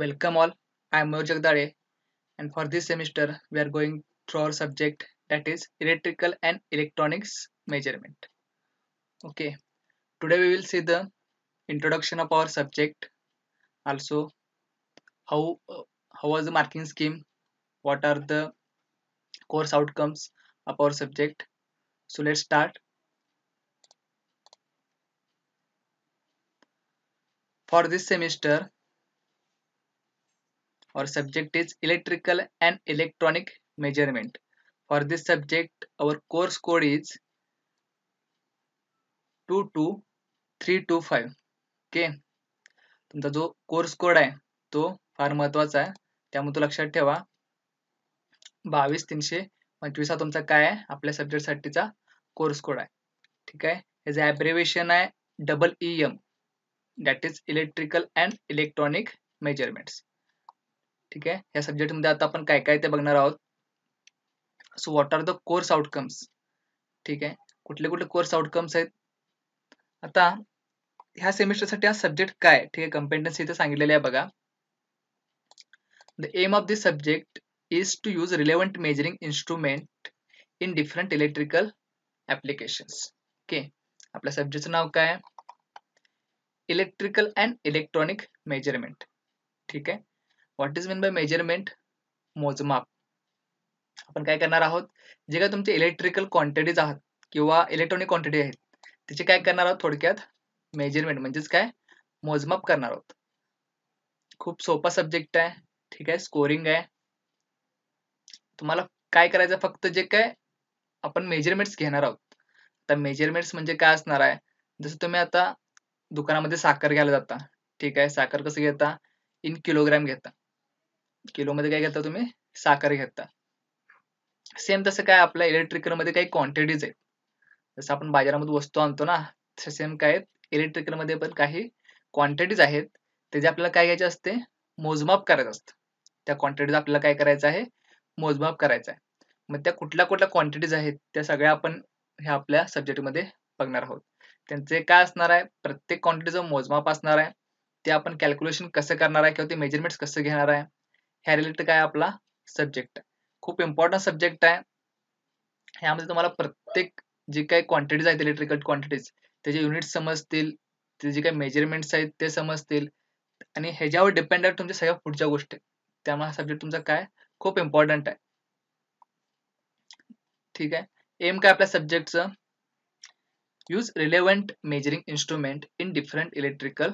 Welcome all, I am Nojak and for this semester we are going through our subject that is electrical and electronics measurement. Okay, today we will see the introduction of our subject also how uh, how was the marking scheme what are the course outcomes of our subject so let's start for this semester Our subject is electrical and electronic measurement. For this subject, our course code is 22325. Okay तुमचा जो course code आहे तो फार महत्वाचा आहे त्यामुळे तो लक्षात ठेवा बावीस तीनशे पंचवीस हा तुमचा काय आहे आपल्या सब्जेक्टसाठीचा कोर्स कोड आहे ठीक आहे याचं आहे double E M that is electrical and electronic measurements ठीक आहे या मध्ये आता आपण काय काय ते बघणार आहोत so what are the course outcomes ठीक आहे कुठले कुठले कोर्स आउटकम्स आहेत आता ह्या साठी हा सब्जेक्ट काय ठीक आहे कम्पेटन्सी इथे सांगितलेले आहे बघा the aim of this subject is to use relevant measuring instrument in different electrical applications okay आपल्या सब्जेक्टचं नाव काय इलेक्ट्रिकल अँड इलेक्ट्रॉनिक मेजरमेंट ठीक आहे what is mean by measurement मोजमाप आपण काय करणार आहोत जे काय तुमचे इलेक्ट्रिकल क्वांटिटीज आहात किंवा इलेक्ट्रॉनिक क्वांटिटी आहेत त्याचे काय करणार आहोत थोडक्यात मेजरमेंट म्हणजेच काय मोजमाप करणार आहोत खूप सोपा सब्जेक्ट आहे ठीक आहे स्कोरिंग आहे तुम्हाला काय करायचं फक्त जे काय आपण मेजरमेंट्स घेणार आहोत तर मेजरमेंट्स म्हणजे काय असणार आहे जसं तुम्ही आता दुकानामध्ये साखर घ्यायला जाता ठीक आहे साखर कसं घेता इन किलोग्रॅम घेता किलोमध्ये काय घेता तुम्ही साखर घेता सेम तसं काय आपल्या इलेक्ट्रिकल मध्ये काही क्वांटिटीज आहेत जसं आपण बाजारामध्ये वस्तू आणतो ना तसं सेम काय इलेक्ट्रिकल मध्ये पण काही क्वांटिटीज आहेत त्याचे आपल्याला काय घ्यायचे असते मोजमाप करायचं असतं त्या क्वांटिटीज आपल्याला काय करायचं आहे मोजमाप करायचं आहे मग त्या कुठल्या कुठल्या क्वांटिटीज आहेत त्या सगळ्या आपण ह्या आपल्या सब्जेक्टमध्ये बघणार आहोत त्यांचे काय असणार आहे प्रत्येक क्वांटिटीचं मोजमाप असणार आहे ते आपण कॅल्क्युलेशन कसं करणार आहे किंवा ते मेजरमेंट्स कसं घेणार आहे ह्या काय आपला सब्जेक्ट आहे खूप इम्पॉर्टंट सब्जेक्ट आहे ह्यामध्ये तुम्हाला प्रत्येक जे काही क्वांटिटीज आहेत इलेक्ट्रिकल क्वांटिटीज त्याचे युनिट समजतील त्याचे जे काही मेजरमेंट्स आहेत ते समजतील आणि ह्याच्यावर डिपेंड आहे तुमच्या सगळ्या पुढच्या गोष्टी त्यामुळे हा सब्जेक्ट तुमचा काय खूप इम्पॉर्टंट आहे ठीक आहे एम काय आपल्या सब्जेक्टचं use relevant measuring instrument in different electrical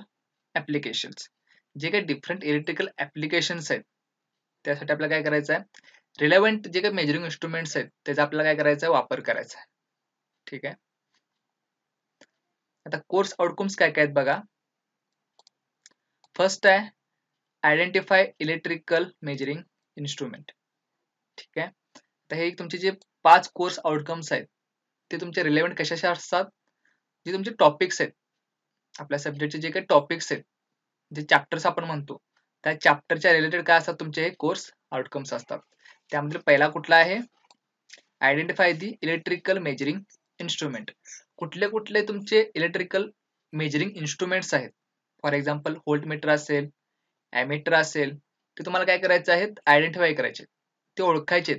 applications जे काही डिफरंट इलेक्ट्रिकल ऍप्लिकेशन्स आहेत त्यासाठी आपल्याला काय करायचं आहे रिलेव्हंट जे काही मेजरिंग इन्स्ट्रुमेंट्स आहेत त्याचा आपल्याला काय करायचं आहे वापर करायचा आहे ठीक आहे आता कोर्स आउटकम्स काय काय आहेत बघा फर्स्ट आहे आयडेंटिफाय इलेक्ट्रिकल मेजरिंग इन्स्ट्रुमेंट ठीक आहे तर हे तुमचे जे पाच कोर्स आउटकम्स आहेत ते तुमचे रिलेव्हंट कशाचे असतात जे तुमचे टॉपिक्स आहेत आपल्या सब्जेक्टचे जे काही टॉपिक्स आहेत जे चॅप्टर्स आपण म्हणतो त्या चॅप्टरच्या रिलेटेड काय असतात तुमचे कोर्स आउटकम्स असतात त्यामध्ये पहिला कुठला आहे identify the electrical measuring instrument कुठले कुठले तुमचे इलेक्ट्रिकल मेजरिंग इन्स्ट्रुमेंट्स आहेत फॉर एक्झाम्पल होल्ट मीटर असेल ॲमिटर असेल ते तुम्हाला काय करायचं आहेत आयडेंटिफाय करायचे ते ओळखायचे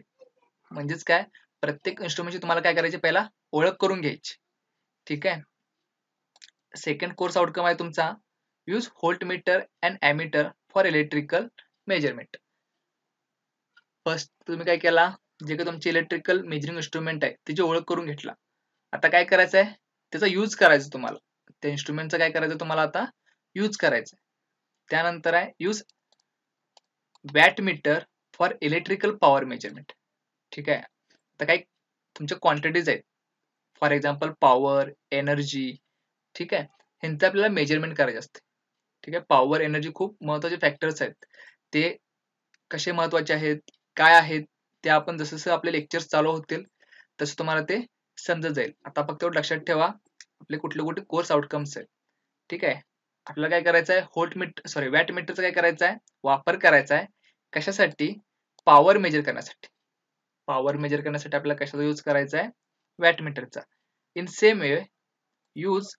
म्हणजेच काय प्रत्येक इन्स्ट्रुमेंटची तुम्हाला काय करायचे पहिला ओळख करून घ्यायची ठीक आहे सेकंड कोर्स आउटकम आहे तुमचा use voltmeter and ammeter for electrical measurement first तुम्ही काय केला जे काही तुमचे इलेक्ट्रिकल मेजरिंग इन्स्ट्रुमेंट आहे त्याची ओळख करून घेतला आता काय करायचं आहे त्याचा यूज करायचा तुम्हाला त्या इन्स्ट्रुमेंटचा काय करायचं तुम्हाला आता यूज करायचंय त्यानंतर आहे use wattmeter for electrical power measurement ठीक आहे आता काही तुमच्या क्वांटिटीज आहेत फॉर एक्झाम्पल पॉवर एनर्जी ठीक आहे ह्यांचं आपल्याला मेजरमेंट करायचं असते ठीक आहे पॉवर एनर्जी खूप महत्वाचे फॅक्टर्स आहेत ते कसे महत्वाचे आहेत काय आहेत ते आपण जसं जसं आपले लेक्चर्स चालू होतील तसं तुम्हाला ते समजत जाईल आता फक्त लक्षात ठेवा आपले कुठले कुठले कोर्स आउटकम्स आहेत ठीक आहे आपल्याला काय करायचं आहे होल्ट मीटर सॉरी वॅट मीटरचा काय करायचं आहे वापर करायचा आहे कशासाठी पॉवर मेजर करण्यासाठी पॉवर मेजर करण्यासाठी आपल्याला कशाचा यूज करायचा आहे वॅट मीटरचा in same way use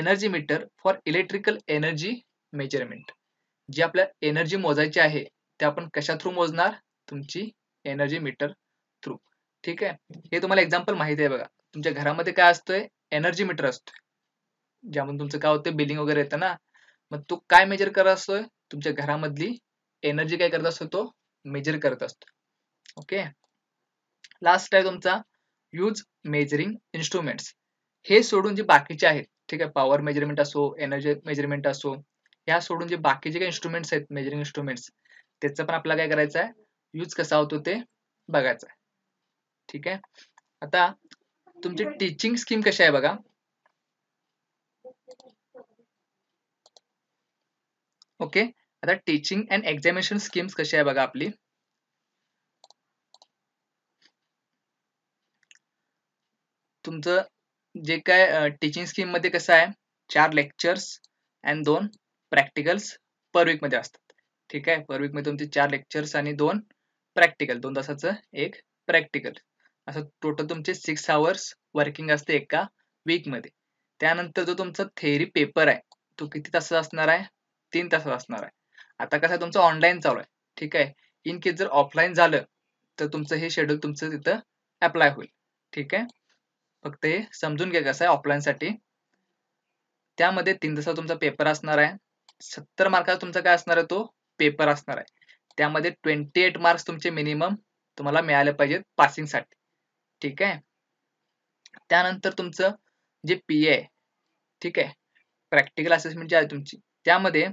energy meter for electrical energy measurement जी आपल्या एनर्जी मोजायची आहे ते आपण कशा थ्रू मोजणार तुमची एनर्जी मीटर थ्रू ठीक आहे हे तुम्हाला एक्झाम्पल माहिती आहे बघा तुमच्या घरामध्ये काय असतंय एनर्जी मीटर असतोय म्हणून तुमचं काय होतं बिलिंग वगैरे येतं ना मग तो काय मेजर करत असतोय तुमच्या घरामधली एनर्जी काय करत असतो तो मेजर करत असतो ओके लास्ट आहे तुमचा यूज मेजरिंग इन्स्ट्रुमेंट्स हे सोडून जे बाकीचे आहेत ठीक आहे पॉवर मेजरमेंट असो एनर्जी मेजरमेंट असो ह्या सोडून जे बाकीचे काही इन्स्ट्रुमेंट्स आहेत मेजरिंग इन्स्ट्रुमेंट्स त्याचा पण आपल्याला काय करायचं आहे यूज कसा होतो ते बघायचं आहे ठीक आहे आता तुमची टीचिंग स्कीम कशी आहे बघा ओके आता टीचिंग अँड एक्झामिनेशन स्कीम्स कशी आहे बघा आपली तुमचं जे काय टीचिंग स्कीम मध्ये कसं आहे चार लेक्चर्स अँड दोन प्रॅक्टिकल्स पर मध्ये असतात ठीक आहे पर मध्ये तुमचे चार लेक्चर्स आणि दोन प्रॅक्टिकल दोन तासाचं एक प्रॅक्टिकल असं टोटल तुमचे सिक्स आवर्स वर्किंग असते एका वीकमध्ये त्यानंतर जो तुमचा थेअरी पेपर आहे तो किती तासाचा असणार आहे तीन तासाचा असणार आहे आता कसं तुमचं ऑनलाईन चालू आहे ठीक आहे इन केस जर ऑफलाईन झालं तर तुमचं हे शेड्यूल तुमचं तिथं अप्लाय होईल ठीक आहे फक्त हे समजून घ्या कसं आहे साठी त्यामध्ये तीन तासाचा तुमचा पेपर असणार आहे सत्तर मार्काचा तुमचा काय असणार आहे तो पेपर असणार आहे त्यामध्ये ट्वेंटी एट मार्क्स तुमचे मिनिमम तुम्हाला मिळाले पाहिजेत पासिंगसाठी ठीक आहे त्यानंतर तुमचं जे पी ए ठीक आहे प्रॅक्टिकल असेसमेंट जी आहे तुमची त्यामध्ये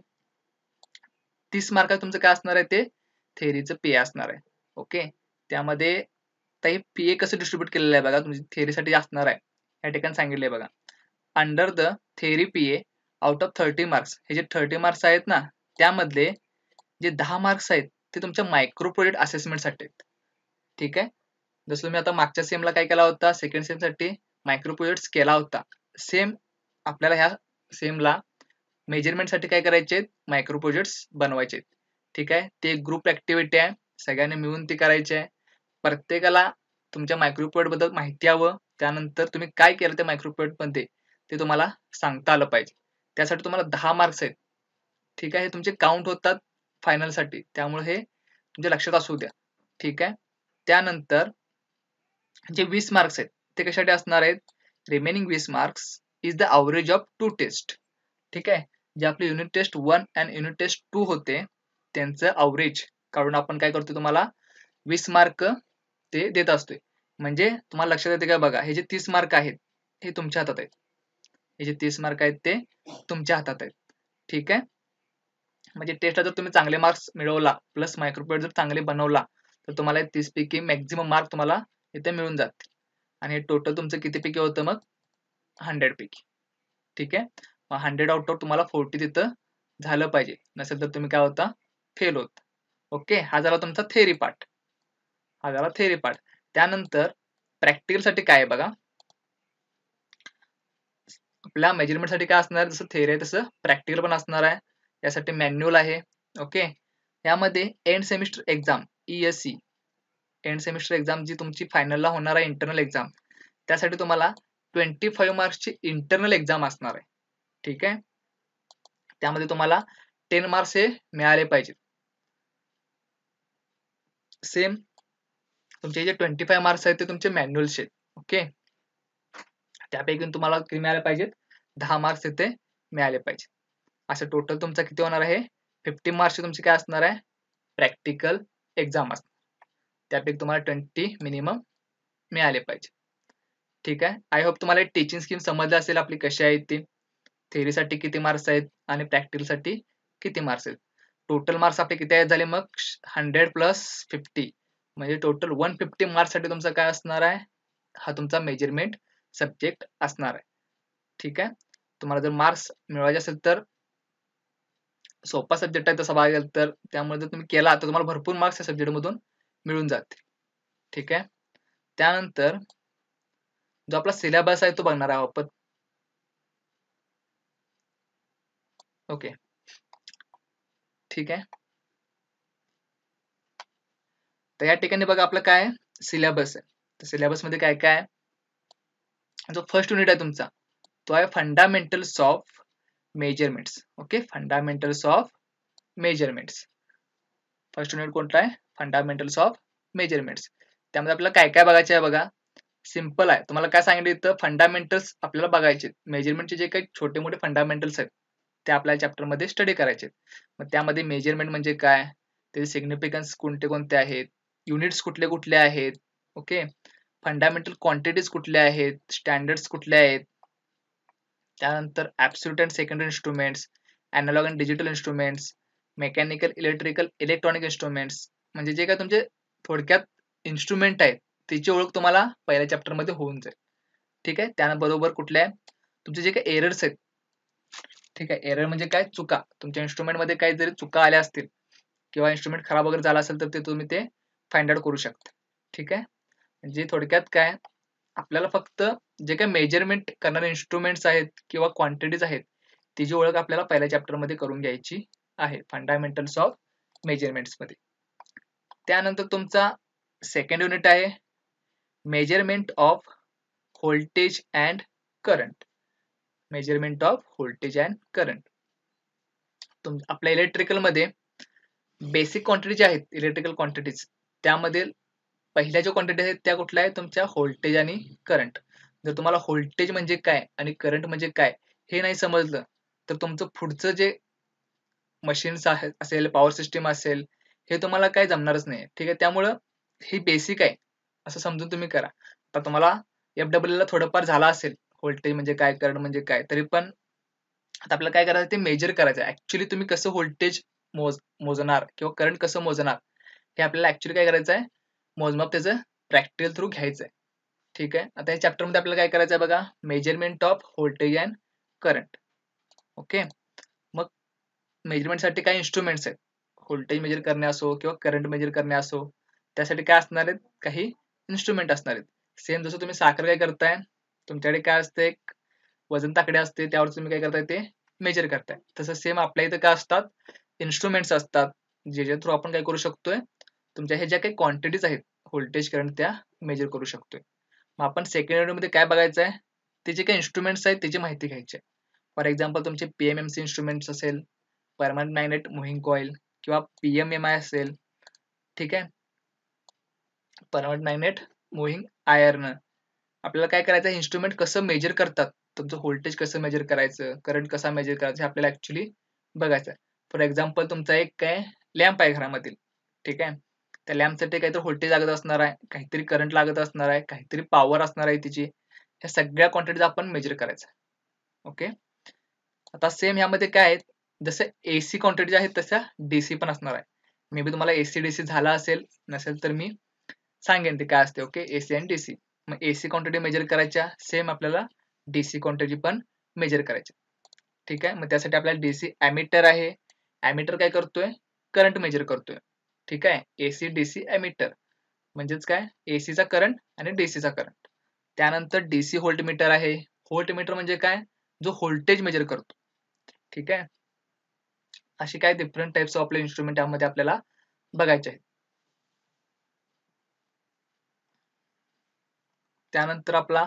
तीस मार्क तुमचं काय असणार आहे ते थेरीचं पी असणार आहे ओके त्यामध्ये ते पी ए कसं डिस्ट्रीब्यूट केलेलं आहे बघा तुमची थेरीसाठी असणार आहे या ठिकाणी सांगितलंय बघा under the theory P A out of thirty marks हे जे थर्टी मार्क्स आहेत ना त्यामधले जे दहा मार्क्स आहेत ते तुमच्या मायक्रो प्रोजेक्ट असेसमेंटसाठी आहेत ठीक आहे जसं तुम्ही आता मागच्या सेमला काय केला होता सेकंड सेमसाठी मायक्रो प्रोजेक्ट्स केला होता सेम आपल्याला ह्या सेमला मेजरमेंटसाठी काय करायचे आहेत मायक्रो प्रोजेक्ट्स बनवायचे आहेत ठीक आहे ते एक ग्रुप ऍक्टिव्हिटी आहे सगळ्यांनी मिळून ती करायची आहे प्रत्येकाला तुमच्या मायक्रो बद्दल माहिती हवं त्यानंतर तुम्ही काय केलं त्या मायक्रो मध्ये ते तुम्हाला सांगता आलं पाहिजे त्यासाठी तुम्हाला दहा मार्क्स आहेत ठीक आहे हे तुमचे काउंट होतात फायनलसाठी त्यामुळे हे तुमच्या लक्षात असू द्या ठीक आहे त्यानंतर जे वीस मार्क्स आहेत ते कशासाठी असणार आहेत रिमेनिंग वीस marks is the average of two test ठीक आहे जे आपले unit test one and unit test two होते त्यांचं अवरेज काढून आपण काय करतो तुम्हाला वीस मार्क ते देत असतोय म्हणजे तुम्हाला लक्षात येते का बघा हे जे तीस मार्क आहेत हे तुमच्या हातात आहेत हे जे तीस मार्क आहेत ते तुमच्या हातात आहेत ठीक आहे म्हणजे टेस्टला जर तुम्ही चांगले मार्क्स मिळवला प्लस मायक्रोपीट जर चांगले बनवला तर तुम्हाला तीस पैकी मॅक्झिमम मार्क तुम्हाला इथे मिळून जातील आणि टोटल तुमचं किती पैकी होतं मग हंड्रेड पैकी ठीक आहे मग हंड्रेड आउट ऑफ तुम्हाला फोर्टी तिथं झालं पाहिजे नसेल तर तुम्ही काय होता फेल होत ओके हा झाला तुमचा थेरी पार्ट हा झाला थेरी पार्ट त्यानंतर साठी काय आहे बघा आपल्या साठी काय असणार जसं थेअरी आहे तसं प्रॅक्टिकल पण असणार आहे यासाठी मॅन्युअल आहे ओके यामध्ये end semester exam E S C end semester exam जी तुमची फायनलला होणार आहे इंटरनल एक्झाम त्यासाठी तुम्हाला ट्वेंटी फाईव्ह मार्क्सची इंटरनल एक्झाम असणार आहे ठीक आहे त्यामध्ये तुम्हाला टेन मार्क्स हे मिळाले पाहिजेत सेम तुमचे जे ट्वेंटी फाईव्ह मार्क्स आहेत ते तुमचे मॅन्युअलचे ओके त्यापैकी तुम्हाला मिळाले पाहिजेत दहा मार्क्स इथे मिळाले पाहिजे असं टोटल तुमचा किती होणार आहे फिफ्टी मार्क्स तुमचे काय असणार आहे प्रॅक्टिकल एक्झाम असणार त्यापैकी तुम्हाला ट्वेंटी मिनिमम मिळाले पाहिजे ठीक आहे आय होप तुम्हाला टीचिंग स्कीम समजलं असेल आपली कशी आहे ती थेरीसाठी किती मार्क्स आहेत आणि प्रॅक्टिकल साठी किती मार्क्स आहेत टोटल मार्क्स आपले किती आहेत झाले मग हंड्रेड प्लस फिफ्टी म्हणजे टोटल वन फिफ्टी मार्क्ससाठी तुमचा काय असणार आहे हा तुमचा मेजरमेंट सब्जेक्ट असणार आहे ठीक आहे तुम्हाला जर मार्क्स मिळवायचे असेल तर सोपा सब्जेक्ट आहे तसा बघायला तर त्यामुळे जर तुम्ही केला तर तुम्हाला भरपूर मार्क्स या मधून मिळून जातील ठीक आहे त्यानंतर जो आपला सिलेबस आहे तो बघणार आहे आपण ओके ठीक आहे तर या ठिकाणी बघा आपलं काय सिलेबस आहे तर मध्ये काय काय जो फर्स्ट युनिट आहे तुमचा तो आहे fundamentals of measurements okay fundamentals of measurements first unit कोणता आहे फंडामेंटल्स ऑफ मेजरमेंट्स त्यामध्ये आपल्याला काय काय बघायचं आहे बघा सिम्पल आहे तुम्हाला काय सांगितलं इथं फंडामेंटल्स आपल्याला बघायचे मेजरमेंटचे जे काही छोटे मोठे फंडामेंटल्स आहेत ते आपल्या चॅप्टरमध्ये स्टडी करायचे आहेत मग त्यामध्ये मेजरमेंट म्हणजे काय त्याचे सिग्निफिकन्स कोणते कोणते आहेत युनिट्स कुठले कुठले आहेत ओके फंडामेंटल क्वांटिटीज कुठल्या आहेत स्टँडर्ड्स कुठले आहेत त्यानंतर absolute and secondary instruments analog and digital instruments mechanical electrical electronic instruments म्हणजे जे काय तुमचे थोडक्यात इन्स्ट्रुमेंट आहेत तिची ओळख तुम्हाला पहिल्या चॅप्टरमध्ये होऊन जाईल ठीक आहे त्याबरोबर कुठल्या तुमचे जे काही एरर्स आहेत ठीक आहे एरर म्हणजे काय चुका तुमच्या इन्स्ट्रुमेंटमध्ये काही जरी चुका आल्या असतील किंवा इन्स्ट्रुमेंट खराब वगैरे झाला असेल तर ते तुम्ही ते फाइंड आउट करू शकता ठीक आहे म्हणजे थोडक्यात काय आपल्याला फक्त जे काही मेजरमेंट करणारे इन्स्ट्रुमेंट्स आहेत किंवा क्वांटिटीज आहेत तिची ओळख आपल्याला पहिल्या चॅप्टरमध्ये करून घ्यायची आहे फंडामेंटल्स ऑफ मेजरमेंट्समध्ये त्यानंतर तुमचा सेकंड युनिट आहे measurement of voltage and current measurement of voltage and current तुम आपल्या इलेक्ट्रिकलमध्ये बेसिक क्वांटिटी ज्या आहेत इलेक्ट्रिकल क्वांटिटीज त्यामध्ये पहिल्या ज्या क्वांटिटी आहेत त्या कुठल्या आहेत तुमच्या व्होल्टेज आणि करंट जर तुम्हाला व्होल्टेज म्हणजे काय आणि करंट म्हणजे काय हे नाही समजलं तर तुमचं पुढचं जे मशीन्स असेल पॉवर सिस्टीम असेल हे तुम्हाला काय जमणारच नाही ठीक आहे त्यामुळं हे बेसिक आहे असं समजून तुम्ही करा आता तुम्हाला एफ ला थोडंफार झाला असेल व्होल्टेज म्हणजे काय करंट म्हणजे काय तरी पण आता आपल्याला काय करायचं ते मेजर करायचं आहे ऍक्च्युली तुम्ही कसं व्होल्टेज मोज मोजणार किंवा करंट कसं मोजणार हे आपल्याला ऍक्च्युली काय करायचं आहे मोजमाप त्याचं प्रॅक्टिकल थ्रू घ्यायचं आहे ठीक आहे आता या मध्ये आपल्याला काय करायचं आहे बघा measurement of voltage and current okay मग मेजरमेंट साठी काही इन्स्ट्रुमेंट्स आहेत व्होल्टेज मेजर करणे असो किंवा करंट मेजर करणे असो त्यासाठी काय असणार आहेत काही इन्स्ट्रुमेंट असणार आहेत सेम जसं तुम्ही साखर काय करताय तुमच्याकडे काय असते एक वजन ताकडे असते त्यावर तुम्ही काय करताय ते मेजर करताय तसं सेम आपल्या इथं काय असतात इन्स्ट्रुमेंट्स असतात ज्याच्या थ्रू आपण काय करू शकतोय तुमच्या हे ज्या काही क्वांटिटीज आहेत व्होल्टेज करंट त्या मेजर करू शकतोय मग आपण सेकंड मध्ये काय बघायचं आहे जे काही इन्स्ट्रुमेंट्स आहेत त्याची माहिती घ्यायची आहे फॉर एक्झाम्पल तुमचे पी एम एम इन्स्ट्रुमेंट्स असेल परमनंट मॅग्नेट मुव्हिंग कॉईल किंवा पी एम एम आय असेल ठीक आहे परमनंट मॅग्नेट मुव्हिंग आयर्न आपल्याला काय करायचं इन्स्ट्रुमेंट कसं मेजर करतात तुमचं व्होल्टेज कसं मेजर करायचं करंट कसा मेजर करायचं हे आपल्याला ऍक्च्युअली बघायचं आहे फॉर एक्झाम्पल तुमचा एक काय लॅम्प आहे घरामधील ठीक आहे त्या लॅम्पसाठी काहीतरी व्होल्टेज लागत असणार आहे काहीतरी करंट लागत असणार आहे काहीतरी पॉवर असणार आहे तिची या सगळ्या क्वांटिटीज आपण मेजर करायचं ओके आता सेम ह्यामध्ये काय आहे जसं एसी क्वांटिटी आहेत तशा डीसी पण असणार आहे मे बी तुम्हाला एसी डीसी झाला असेल नसेल तर मी सांगेन ते काय असते ओके एसी आणि डीसी मग एसी क्वांटिटी मेजर करायच्या सेम आपल्याला डीसी क्वांटिटी पण मेजर करायची ठीक आहे मग त्यासाठी आपल्याला डीसी ॲमिटर आहे ॲमिटर काय करतोय करंट मेजर करतोय ठीक आहे एसी डीसी एमिटर म्हणजेच काय एसीचा करंट आणि डीसीचा करंट त्यानंतर डीसी मीटर आहे मीटर म्हणजे काय जो होल्टेज मेजर करतो ठीक आहे असे काय डिफरंट टाइप्स ऑफ आपले इन्स्ट्रुमेंट यामध्ये आपल्याला बघायचे आहेत त्यानंतर आपला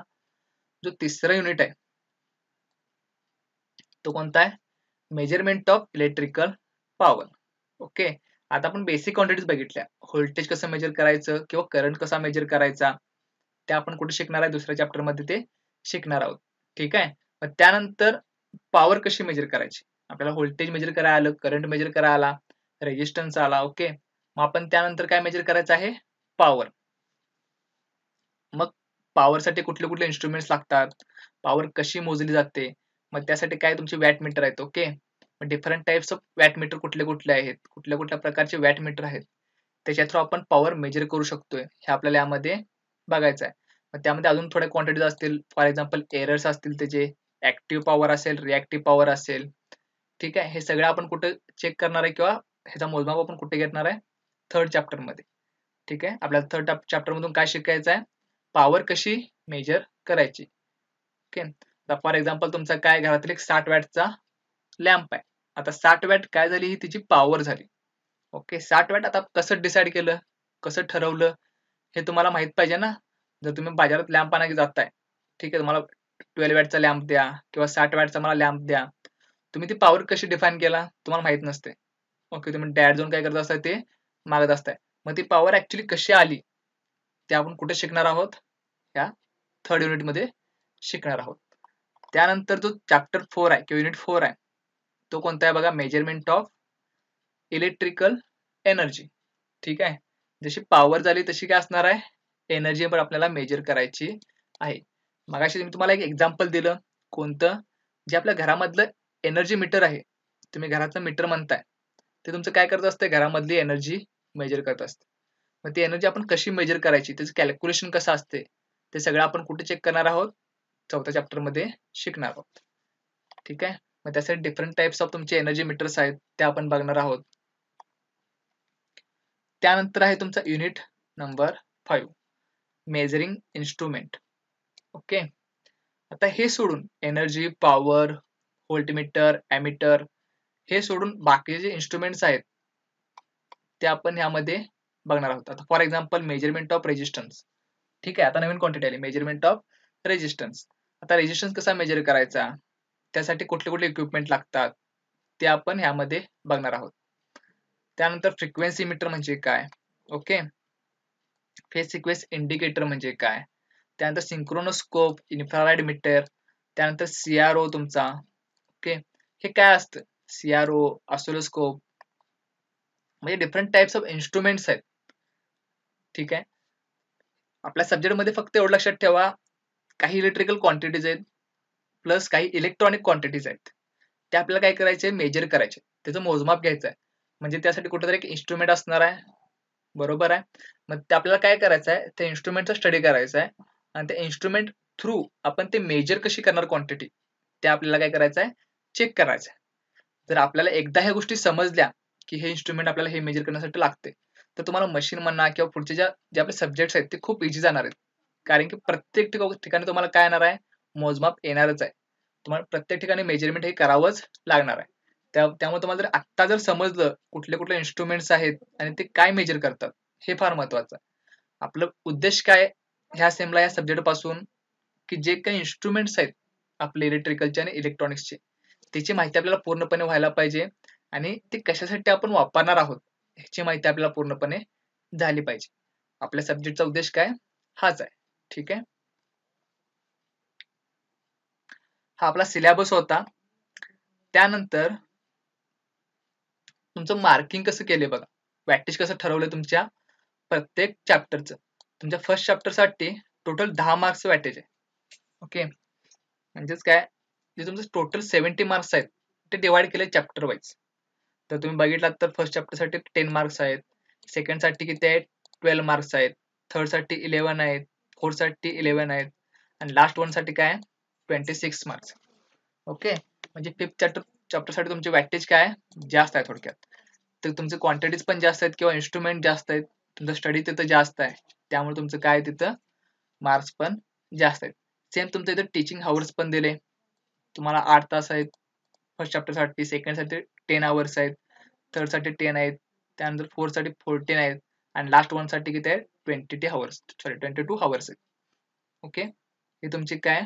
जो तिसरा युनिट आहे तो कोणता आहे measurement of electrical power okay आता आपण बेसिक क्वांटिटीज बघितल्या व्होल्टेज कसं मेजर करायचं किंवा करंट कसा मेजर करायचा ते आपण कुठे शिकणार आहे दुसऱ्या चॅप्टरमध्ये ते शिकणार आहोत ठीक आहे मग त्यानंतर पॉवर कशी मेजर करायची आपल्याला व्होल्टेज मेजर करायला आलं करंट मेजर करायला आला रेजिस्टन्स आला ओके मग आपण त्यानंतर काय मेजर करायचं आहे पॉवर मग पॉवरसाठी कुठले कुठले इन्स्ट्रुमेंट्स लागतात पॉवर कशी मोजली जाते मग त्यासाठी काय तुमची वॅट मीटर आहेत okay different types of watt meter कुठले कुठले आहेत कुठल्या कुठल्या प्रकारचे वॅट मीटर आहेत त्याच्या थ्रू आपण पॉवर मेजर करू शकतोय हे आपल्याला यामध्ये बघायचं आहे मग त्यामध्ये अजून थोड्या क्वांटिटीज असतील फॉर एक्झाम्पल एरर्स असतील त्याचे ऍक्टिव्ह पॉवर असेल रिॲक्टिव्ह पॉवर असेल ठीक आहे हे सगळं आपण कुठे चेक करणार आहे किंवा ह्याचा मोजमाप आपण कुठे घेणार आहे थर्ड चॅप्टरमध्ये ठीक आहे आपल्याला थर्ड चॅप्टरमधून काय शिकायचं आहे पॉवर कशी मेजर करायची ओके फॉर एक्झाम्पल तुमचा काय घरातील एक साठ वॅटचा लॅम्प आहे आता साठ वॅट काय झाली ही तिची पॉवर झाली ओके साठ वॅट आता कसं डिसाईड केलं कसं ठरवलं हे तुम्हाला माहित पाहिजे ना जर तुम्ही बाजारात लॅम्प आणा जाताय ठीक आहे तुम्हाला ट्वेल्व वॅटचा लॅम्प द्या किंवा साठ वॅटचा मला लॅम्प द्या तुम्ही ती पॉवर कशी डिफाईन केला तुम्हाला माहित नसते ओके तुम्ही डॅड जाऊन काय करत असताय ते मागत असताय मग ती पॉवर ऍक्च्युली कशी आली ते आपण कुठे शिकणार आहोत या थर्ड युनिटमध्ये शिकणार आहोत त्यानंतर जो चॅप्टर फोर आहे किंवा युनिट फोर आहे तो कोणता आहे बघा मेजरमेंट ऑफ इलेक्ट्रिकल एनर्जी ठीक आहे जशी पॉवर झाली तशी काय असणार आहे एनर्जी पण आपल्याला मेजर करायची आहे मगाशी मी तुम्हाला एक एक्झाम्पल दिलं कोणतं जे आपल्या घरामधलं एनर्जी मीटर आहे तुम्ही घरातलं मीटर म्हणताय ते तुमचं काय करत असतं घरामधली एनर्जी मेजर करत असते मग ती एनर्जी आपण कशी मेजर करायची त्याचं कॅल्क्युलेशन कसं असते ते सगळं आपण कुठे चेक करणार आहोत चौथ्या चॅप्टरमध्ये शिकणार आहोत ठीक आहे मग त्यासाठी डिफरंट टाइप्स ऑफ तुमचे एनर्जी मीटर्स आहेत ते आपण बघणार आहोत त्यानंतर आहे तुमचा unit number five measuring instrument okay आता हे सोडून एनर्जी पॉवर व्होल्टमीटर ॲमिटर हे सोडून बाकीचे जे इन्स्ट्रुमेंट्स आहेत ते आपण ह्यामध्ये बघणार आहोत आता for example measurement of resistance ठीक आहे आता नवीन क्वांटिटी आली मेजरमेंट ऑफ रेजिस्टन्स आता रेजिस्टन्स कसा मेजर करायचा त्यासाठी कुठले कुठले इक्विपमेंट लागतात ते आपण ह्यामध्ये बघणार आहोत त्यानंतर फ्रिक्वेन्सी मीटर म्हणजे काय ओके फेज सिक्वेन्स इंडिकेटर म्हणजे काय त्यानंतर सिंक्रोनोस्कोप इन्फ्रारेड मीटर त्यानंतर सीआरओ तुमचा ओके हे काय असतं सीआरओ ऑसोलोस्कोप म्हणजे डिफरंट टाइप्स ऑफ इन्स्ट्रुमेंट्स आहेत ठीक आहे आपल्या सब्जेक्टमध्ये फक्त एवढं लक्षात ठेवा काही इलेक्ट्रिकल क्वांटिटीज आहेत प्लस काही इलेक्ट्रॉनिक क्वांटिटीज आहेत त्या आपल्याला काय करायचे मेजर करायचे त्याचं मोजमाप घ्यायचं आहे म्हणजे त्यासाठी कुठेतरी एक इन्स्ट्रुमेंट असणार आहे बरोबर आहे मग ते आपल्याला काय करायचं आहे त्या इन्स्ट्रुमेंटचा स्टडी करायचा आहे आणि त्या इन्स्ट्रुमेंट थ्रू आपण ते मेजर कशी करणार क्वांटिटी ते आपल्याला काय करायचं आहे चेक करायचं आहे जर आपल्याला एकदा ह्या गोष्टी समजल्या की हे इन्स्ट्रुमेंट आपल्याला हे मेजर करण्यासाठी लागते तर तुम्हाला मशीन म्हणा किंवा पुढचे ज्या जे आपले सब्जेक्ट्स आहेत ते खूप इझी जाणार आहेत कारण की प्रत्येक ठिकाणी तुम्हाला काय येणार आहे मोजमाप येणारच आहे तुम्हाला प्रत्येक ठिकाणी मेजरमेंट हे करावंच लागणार आहे त्या त्यामुळे तुम्हाला जर आत्ता जर समजलं कुठले कुठले इन्स्ट्रुमेंट्स आहेत आणि ते काय मेजर करतात हे फार महत्वाचं आहे आपलं उद्देश काय ह्या सेमला या सब्जेक्ट पासून की जे काही इन्स्ट्रुमेंट्स आहेत आपले इलेक्ट्रिकलचे आणि इलेक्ट्रॉनिक्सचे त्याची माहिती आपल्याला पूर्णपणे व्हायला पाहिजे आणि ते कशासाठी आपण वापरणार आहोत ह्याची माहिती आपल्याला पूर्णपणे झाली पाहिजे आपल्या सब्जेक्टचा उद्देश काय हाच आहे ठीक आहे हा आपला सिलेबस होता त्यानंतर तुमचं मार्किंग कसं केले बघा वॅटेज कसं ठरवलं तुमच्या प्रत्येक चॅप्टरचं तुमच्या फर्स्ट साठी टोटल दहा मार्क्स वॅटेज आहे ओके म्हणजेच काय जे तुमचं टोटल सेव्हन्टी मार्क्स आहेत ते डिवाइड केले चॅप्टर वाईज तर तुम्ही बघितलात तर फर्स्ट साठी टेन मार्क्स आहेत सेकंडसाठी किती आहेत ट्वेल्व मार्क्स आहेत थर्डसाठी इलेव्हन आहेत फोर्थसाठी इलेव्हन आहेत आणि लास्ट वनसाठी काय ट्वेंटी सिक्स मार्क्स ओके म्हणजे फिफ्थ चॅप्टर चॅप्टरसाठी तुमचे वॅटेज काय जास्त आहे थोडक्यात तर तुमचे क्वांटिटीज पण जास्त आहेत किंवा इन्स्ट्रुमेंट जास्त आहेत तुमचं स्टडी तिथं जास्त आहे त्यामुळे तुमचं काय तिथं मार्क्स पण जास्त आहेत सेम तुमचं इथं टीचिंग हावर्स पण दिले तुम्हाला आठ तास आहेत फर्स्ट चॅप्टरसाठी सेकंडसाठी टेन आवर्स आहेत थर्डसाठी टेन आहेत त्यानंतर फोर्थसाठी फोर्टीन आहेत आणि लास्ट वनसाठी किती आहे twenty two hours sorry twenty two hours आहेत ओके हे तुमचे काय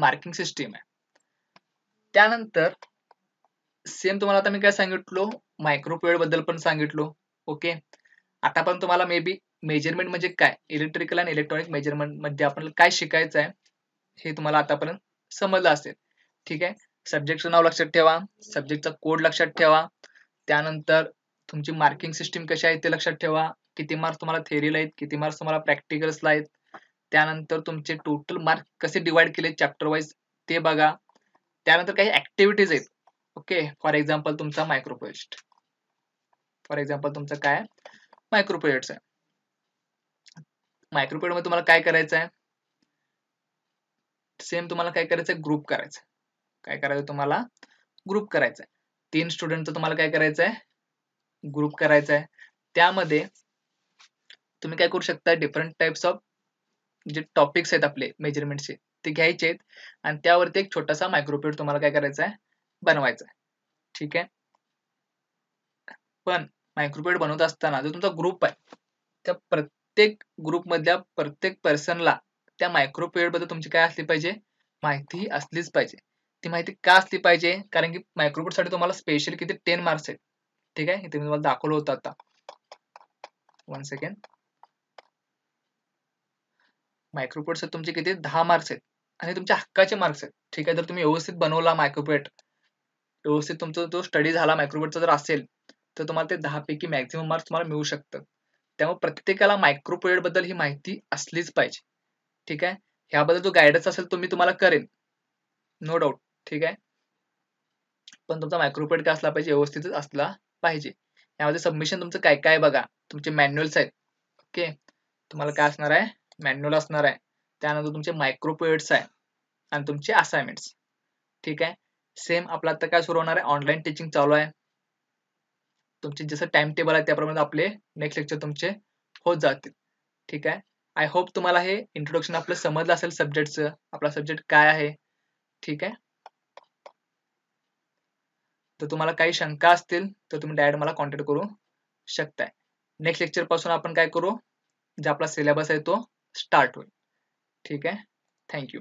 मार्किंग सिस्टीम आहे त्यानंतर सेम तुम्हाला आता मी काय सांगितलो मायक्रोपेड बद्दल पण सांगितलो ओके आता पण तुम्हाला मे बी मेजरमेंट म्हणजे काय इलेक्ट्रिकल आणि इलेक्ट्रॉनिक मेजरमेंट मध्ये आपल्याला काय शिकायचं आहे हे तुम्हाला आतापर्यंत समजलं असेल ठीक आहे सब्जेक्टचं नाव लक्षात ठेवा सब्जेक्टचा कोड लक्षात ठेवा त्यानंतर तुमची मार्किंग सिस्टीम कशी आहे ते लक्षात ठेवा किती मार्क्स तुम्हाला थेरीला आहेत किती मार्क्स तुम्हाला प्रॅक्टिकल्सला आहेत त्यानंतर तुमचे टोटल मार्क कसे डिवाइड केले चॅप्टर वाईज ते बघा त्यानंतर काही ऍक्टिव्हिटीज आहेत ओके फॉर एक्झाम्पल तुमचा मायक्रो फॉर एक्झाम्पल तुमचं काय मायक्रो आहे मायक्रो मध्ये तुम्हाला काय करायचं आहे सेम तुम्हाला काय करायचं आहे ग्रुप करायचं काय करायचं तुम्हाला ग्रुप करायचं आहे तीन स्टुडंटचं तुम्हाला काय करायचं आहे ग्रुप करायचा आहे त्यामध्ये तुम्ही काय करू शकता डिफरंट टाइप्स ऑफ जे टॉपिक्स आहेत आपले मेजरमेंटचे ते घ्यायचे आहेत आणि त्यावरती एक छोटासा मायक्रोपीड तुम्हाला काय करायचा आहे बनवायचा आहे ठीक आहे पण मायक्रोपीड बनवत असताना जो तुमचा ग्रुप आहे त्या प्रत्येक मधल्या प्रत्येक पर्सनला त्या मायक्रोपीड बद्दल तुमची काय असली पाहिजे माहिती असलीच पाहिजे ती माहिती का असली पाहिजे कारण की मायक्रोपीड साठी तुम्हाला स्पेशल किती टेन मार्क्स आहेत ठीक आहे इथे मी तुम्हाला दाखवलं होतं आता वन सेकंड सर तुमचे किती दहा मार्क्स आहेत आणि तुमच्या हक्काचे मार्क्स आहेत ठीक आहे जर तुम्ही व्यवस्थित बनवला मायक्रोपेट व्यवस्थित तुमचा जो स्टडी झाला मायक्रोपेटचा जर असेल तर तुम्हाला ते दहा पैकी मॅक्झिमम मार्क्स तुम्हाला मिळू शकतात त्यामुळे प्रत्येकाला मायक्रोपेट बद्दल ही माहिती असलीच पाहिजे ठीक आहे ह्याबद्दल जो गायडन्स असेल तो मी तुम्हाला करेन नो डाऊट ठीक आहे पण तुमचा मायक्रोपेट काय असला पाहिजे व्यवस्थितच असला पाहिजे यामध्ये सबमिशन तुमचं काय काय बघा तुमचे मॅन्युअल्स आहेत ओके तुम्हाला काय असणार आहे मॅन्युअल असणार आहे त्यानंतर तुमचे मायक्रोपोएट्स आहे आणि तुमचे असाइनमेंट्स ठीक आहे सेम आपला आता काय सुरू होणार आहे ऑनलाईन टीचिंग चालू आहे तुमचे जसं टाइम टेबल आहे त्याप्रमाणे आपले नेक्स्ट लेक्चर तुमचे होत जातील ठीक आहे आय होप तुम्हाला हे इंट्रोडक्शन आपलं समजलं असेल सब्जेक्टचं आपला सब्जेक्ट काय आहे ठीक आहे तर तुम्हाला काही शंका असतील तर तुम्ही डायरेक्ट मला कॉन्टॅक्ट करू शकताय नेक्स्ट लेक्चर पासून आपण काय करू जे आपला सिलेबस आहे तो स्टार्ट होईल ठीक आहे यू